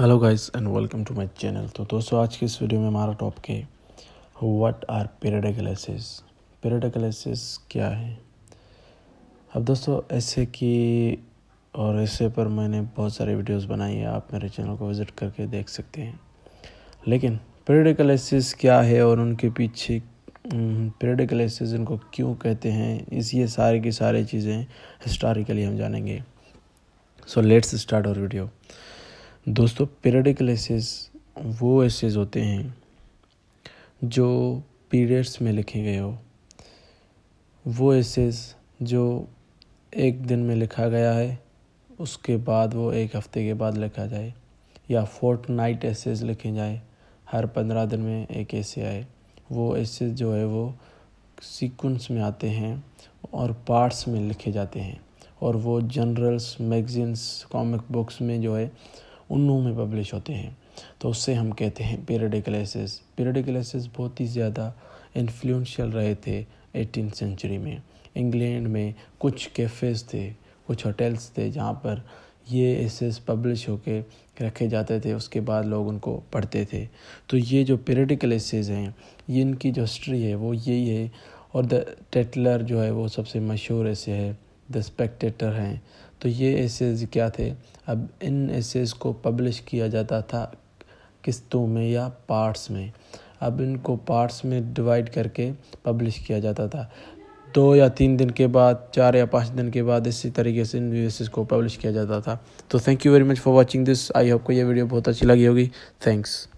hello guys and welcome to my channel तो दोस्तों आज के इस वीडियो में हमारा टॉपिक है व्हाट आर पेरेडाकलेसिस पेरेडाकलेसिस क्या है अब दोस्तों ऐसे की और ऐसे पर मैंने बहुत सारे वीडियोस बनाई है आप मेरे चैनल को विज़िट करके देख सकते हैं लेकिन पेरेडाकलेसिस क्या है और उनके पीछे पेरेडाकलेसिस इनको क्यों कहते हैं इस ये सारी की सारी चीज़ें हिस्टोरिकली हम जानेंगे सो लेट्स स्टार्ट और वीडियो दोस्तों पीरियडिकल एसेस वो एसेस होते हैं जो पीरियड्स में लिखे गए हो वो एसेस जो एक दिन में लिखा गया है उसके बाद वो एक हफ्ते के बाद लिखा जाए या फोर्ट नाइट एसेज लिखे जाए हर पंद्रह दिन में एक ऐसे आए वो एसेस जो है वो सीक्वेंस में आते हैं और पार्ट्स में लिखे जाते हैं और वो जनरल्स मैगजीन्स कॉमिक बुक्स में जो है उन्नू में पब्लिश होते हैं तो उससे हम कहते हैं पेरेडिकलेसिस पेरेडिकलेसिस बहुत ही ज़्यादा इन्फ्लुएंशियल रहे थे एटीन सेंचुरी में इंग्लैंड में कुछ कैफ़ेज़ थे कुछ होटल्स थे जहाँ पर ये एसेस पब्लिश होके रखे जाते थे उसके बाद लोग उनको पढ़ते थे तो ये जो पेरेडिकल एसेज हैं ये इनकी जो हिस्ट्री है वो यही है और द टेटलर जो है वो सबसे मशहूर ऐसे है द स्पेक्टेटर हैं तो ये एसेज क्या थे अब इन एसेज को पब्लिश किया जाता था किस्तों में या पार्ट्स में अब इनको पार्ट्स में डिवाइड करके पब्लिश किया जाता था दो या तीन दिन के बाद चार या पाँच दिन के बाद इसी तरीके से इन एसेज को पब्लिश किया जाता था तो thank you very much for watching this I hope को ये वीडियो बहुत अच्छी लगी होगी थैंक्स